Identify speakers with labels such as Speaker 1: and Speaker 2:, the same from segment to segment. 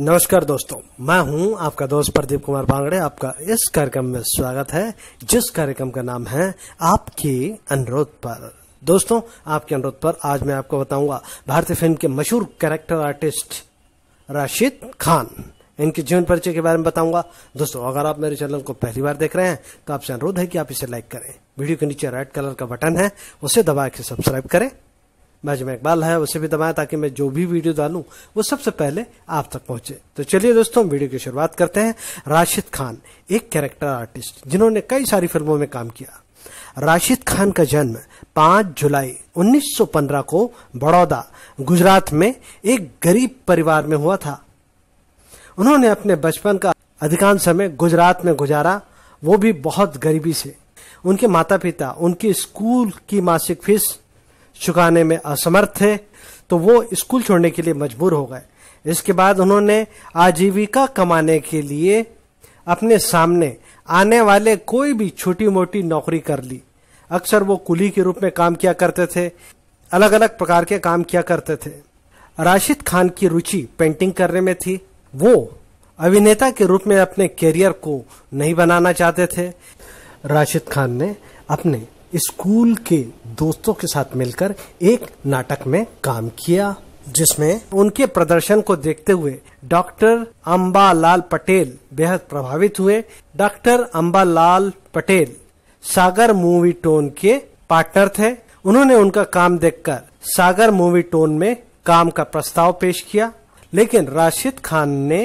Speaker 1: नमस्कार दोस्तों मैं हूं आपका दोस्त प्रदीप कुमार बांगड़े आपका इस कार्यक्रम में स्वागत है जिस कार्यक्रम का नाम है आपके अनुरोध पर दोस्तों आपके अनुरोध पर आज मैं आपको बताऊंगा भारतीय फिल्म के मशहूर कैरेक्टर आर्टिस्ट राशिद खान इनके जीवन परिचय के बारे में बताऊंगा दोस्तों अगर आप मेरे चैनल को पहली बार देख रहे हैं तो आपसे अनुरोध है कि आप इसे लाइक करें वीडियो के नीचे रेड कलर का बटन है उसे दबा के सब्सक्राइब करें मैं मैजम इकबाल है उसे भी दबाएं ताकि मैं जो भी वीडियो डालूं वो सबसे पहले आप तक पहुंचे तो चलिए दोस्तों वीडियो की शुरुआत करते हैं राशिद खान एक कैरेक्टर आर्टिस्ट जिन्होंने कई सारी फिल्मों में काम किया राशिद खान का जन्म 5 जुलाई 1915 को बड़ौदा गुजरात में एक गरीब परिवार में हुआ था उन्होंने अपने बचपन का अधिकांश समय गुजरात में गुजारा वो भी बहुत गरीबी से उनके माता पिता उनकी स्कूल की मासिक फीस चुकाने में असमर्थ थे तो वो स्कूल छोड़ने के लिए मजबूर हो गए इसके बाद उन्होंने आजीविका कमाने के लिए अपने सामने आने वाले कोई भी छोटी मोटी नौकरी कर ली अक्सर वो कुली के रूप में काम किया करते थे अलग अलग प्रकार के काम किया करते थे राशिद खान की रुचि पेंटिंग करने में थी वो अभिनेता के रूप में अपने करियर को नहीं बनाना चाहते थे राशिद खान ने अपने स्कूल के दोस्तों के साथ मिलकर एक नाटक में काम किया जिसमें उनके प्रदर्शन को देखते हुए डॉक्टर अम्बालाल पटेल बेहद प्रभावित हुए doctor Ambalal Patel Sagar movietone के पार्टनर थे उन्होंने उनका काम देखकर सागर मूवी टोन में काम का प्रस्ताव पेश किया लेकिन राशिद खान ने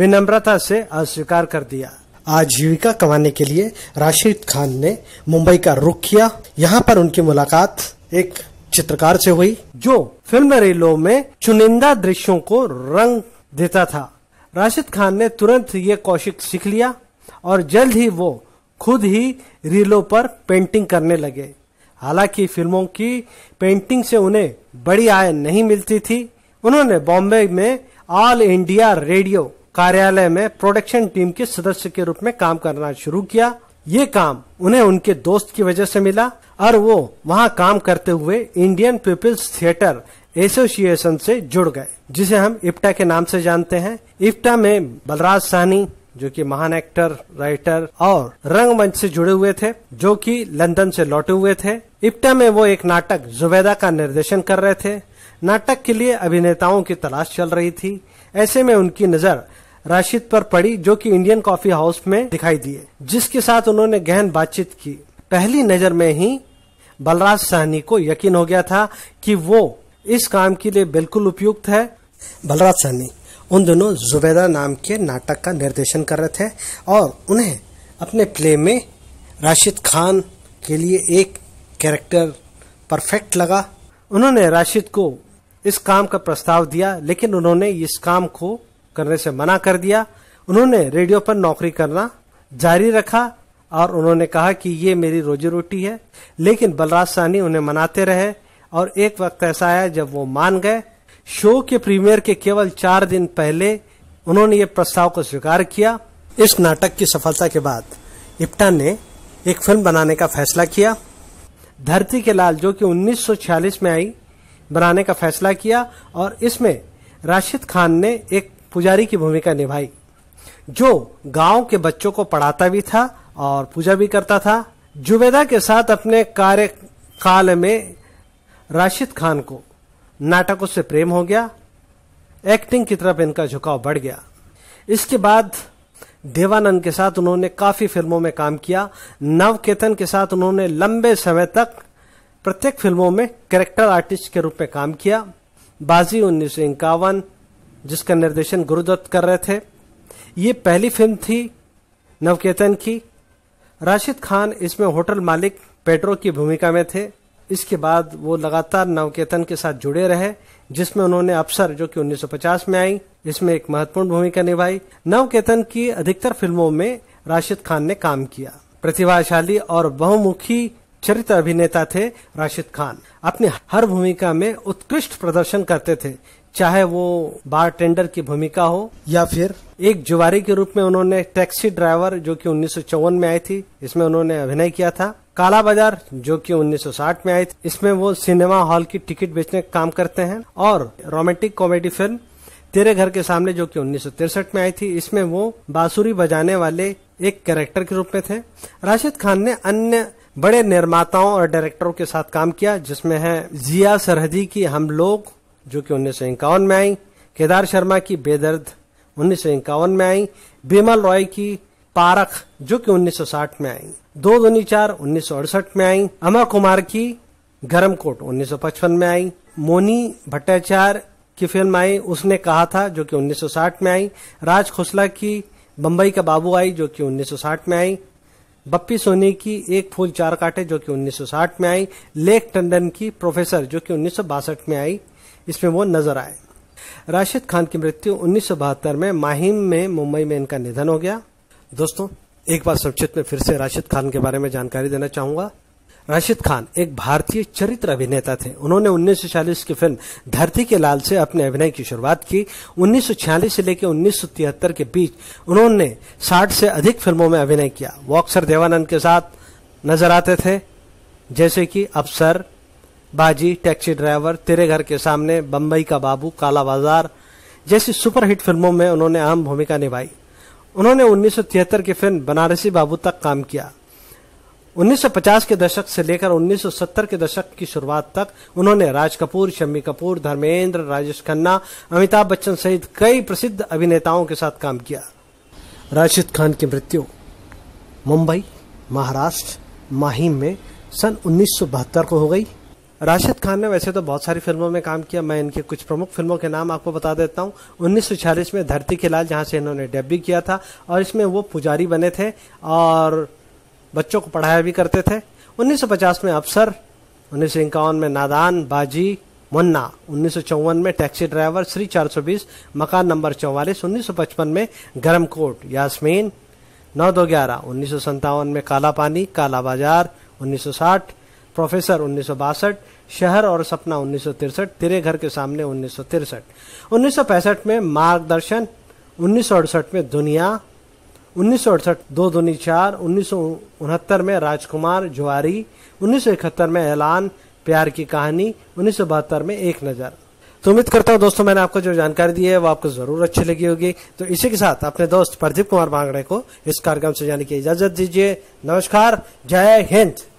Speaker 1: विनम्रता से अस्वीकार कर दिया आजीविका कमाने के लिए राशिद खान ने मुंबई का रुख किया यहाँ पर उनकी मुलाकात एक चित्रकार से हुई जो फिल्म रेलो में चुनिंदा दृश्यों को रंग देता था राशिद खान ने तुरंत ये कौशिक सीख लिया और जल्द ही वो खुद ही रीलों पर पेंटिंग करने लगे हालांकि फिल्मों की पेंटिंग से उन्हें बड़ी आय नहीं मिलती थी उन्होंने बॉम्बे में ऑल इंडिया रेडियो कार्यालय में प्रोडक्शन टीम के सदस्य के रूप में काम करना शुरू किया ये काम उन्हें उनके दोस्त की वजह से मिला और वो वहाँ काम करते हुए इंडियन पीपल्स थिएटर एसोसिएशन से जुड़ गए जिसे हम इप्टा के नाम से जानते हैं इप्टा में बलराज सहनी जो कि महान एक्टर राइटर और रंगमंच से जुड़े हुए थे जो कि लंदन से लौटे हुए थे इप्टा में वो एक नाटक जुबैदा का निर्देशन कर रहे थे नाटक के लिए अभिनेताओं की तलाश चल रही थी ऐसे में उनकी नजर राशिद पर पड़ी जो कि इंडियन कॉफी हाउस में दिखाई दिए जिसके साथ उन्होंने गहन बातचीत की पहली नजर में ही बलराज सहनी को यकीन हो गया था कि वो इस काम के लिए बिल्कुल उपयुक्त है बलराज सहनी उन दोनों जुबैदा नाम के नाटक का निर्देशन कर रहे थे और उन्हें अपने प्ले में राशिद खान के लिए एक कैरेक्टर परफेक्ट लगा उन्होंने राशिद को इस काम का प्रस्ताव दिया लेकिन उन्होंने इस काम को करने से मना कर दिया उन्होंने रेडियो पर नौकरी करना जारी रखा और उन्होंने कहा कि ये मेरी रोजी रोटी है लेकिन बलराज सहनी उन्हें मनाते रहे और एक वक्त ऐसा आया जब वो मान गए शो के प्रीमियर के केवल चार दिन पहले उन्होंने ये प्रस्ताव को स्वीकार किया इस नाटक की सफलता के बाद इप्टा ने एक फिल्म बनाने का फैसला किया धरती के लाल जो कि 1946 में आई बनाने का फैसला किया और इसमें राशिद खान ने एक पुजारी की भूमिका निभाई जो गांव के बच्चों को पढ़ाता भी था और पूजा भी करता था जुबेदा के साथ अपने कार्यकाल में राशिद खान को नाटकों से प्रेम हो गया एक्टिंग की तरफ इनका झुकाव बढ़ गया इसके बाद देवानंद के साथ उन्होंने काफी फिल्मों में काम किया नवकेतन के साथ उन्होंने लंबे समय तक प्रत्येक फिल्मों में कैरेक्टर आर्टिस्ट के रूप में काम किया बाजी उन्नीस सौ इक्यावन जिसका निर्देशन गुरुदत्त कर रहे थे ये पहली फिल्म थी नवकेतन की राशिद खान इसमें होटल मालिक पेट्रो की भूमिका में थे इसके बाद वो लगातार नवकेतन के साथ जुड़े रहे जिसमें उन्होंने अफसर जो कि 1950 में आई इसमें एक महत्वपूर्ण भूमिका निभाई नवकेतन की अधिकतर फिल्मों में राशिद खान ने काम किया प्रतिभाशाली और बहुमुखी चरित्र अभिनेता थे राशिद खान अपनी हर भूमिका में उत्कृष्ट प्रदर्शन करते थे चाहे वो बार टेंडर की भूमिका हो या फिर एक जुवारी के रूप में उन्होंने टैक्सी ड्राइवर जो कि उन्नीस में आई थी इसमें उन्होंने अभिनय किया था काला बाजार जो कि 1960 में आई थी इसमें वो सिनेमा हॉल की टिकट बेचने का काम करते हैं और रोमांटिक कॉमेडी फिल्म तेरे घर के सामने जो कि उन्नीस में आई थी इसमें वो बांसुरी बजाने वाले एक कैरेक्टर के रूप में थे राशिद खान ने अन्य बड़े निर्माताओं और डायरेक्टरों के साथ काम किया जिसमें है जिया सरहदी की हम लोग जो कि उन्नीस में आई केदार शर्मा की बेदर्द उन्नीस में आई बीमल रॉय की पारख जो कि 1960 में आई दो दूनी चार उन्नीस में आई अमर कुमार की गरम कोट 1955 में आई मोनी भट्टाचार्य की फिल्म आई उसने कहा था जो कि 1960 में आई राज खोसला की बम्बई का बाबू आई जो कि 1960 में आई बप्पी सोनी की एक फूल चार काटे जो कि 1960 में आई लेख टंडन की प्रोफेसर जो कि उन्नीस में आई इसमें वो नजर आए राशिद खान की मृत्यु उन्नीस में माहिम में मुंबई में इनका निधन हो गया दोस्तों एक बार संक्षिप्त में फिर से राशिद खान के बारे में जानकारी देना चाहूंगा राशिद खान एक भारतीय चरित्र अभिनेता थे उन्होंने 1940 की फिल्म धरती के लाल से अपने अभिनय की शुरुआत की 1946 से लेकर उन्नीस के बीच उन्होंने 60 से अधिक फिल्मों में अभिनय किया वो अक्सर देवानंद के साथ नजर आते थे जैसे कि अफसर बाजी टैक्सी ड्राइवर तेरे घर के सामने बम्बई का बाबू काला बाजार जैसी सुपरहिट फिल्मों में उन्होंने अहम भूमिका निभाई उन्होंने उन्नीस की फिल्म बनारसी बाबू तक काम किया 1950 के दशक से लेकर 1970 के दशक की शुरुआत तक उन्होंने राज कपूर शम्मी कपूर धर्मेंद्र राजेश खन्ना अमिताभ बच्चन सहित कई प्रसिद्ध अभिनेताओं के साथ काम किया राशिद खान की मृत्यु मुंबई महाराष्ट्र माहिम में सन उन्नीस को हो गई राशिद खान ने वैसे तो बहुत सारी फिल्मों में काम किया मैं इनके कुछ प्रमुख फिल्मों के नाम आपको बता देता हूँ उन्नीस में धरती के लाल जहाँ से इन्होंने डेब्यू किया था और इसमें वो पुजारी बने थे और बच्चों को पढ़ाया भी करते थे 1950 में अफसर उन्नीस में नादान बाजी मुन्ना उन्नीस में टैक्सी ड्राइवर श्री 420 मकान नंबर चौवालीस पचपन में गर्म कोट यासमीन नौ दो ग्यारह उन्नीस में काला पानी काला बाजार 1960 प्रोफेसर उन्नीस शहर और सपना उन्नीस तेरे घर के सामने उन्नीस सौ में मार्गदर्शन उन्नीस में दुनिया उन्नीस दो दुनी चार उन्नीस में राजकुमार जुआरी उन्नीस में ऐलान प्यार की कहानी उन्नीस में एक नज़र तो उम्मीद करता हूँ दोस्तों मैंने आपको जो जानकारी दी है वो आपको जरूर अच्छी लगी होगी तो इसी के साथ अपने दोस्त प्रदीप कुमार बांगड़े को इस कार्यक्रम से जाने की इजाजत दीजिए नमस्कार जय हिंद